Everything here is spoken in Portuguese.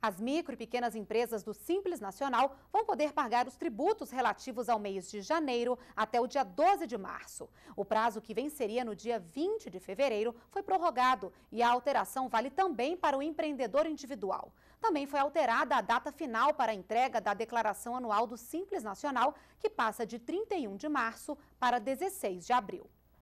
As micro e pequenas empresas do Simples Nacional vão poder pagar os tributos relativos ao mês de janeiro até o dia 12 de março. O prazo que venceria no dia 20 de fevereiro foi prorrogado e a alteração vale também para o empreendedor individual. Também foi alterada a data final para a entrega da declaração anual do Simples Nacional, que passa de 31 de março para 16 de abril.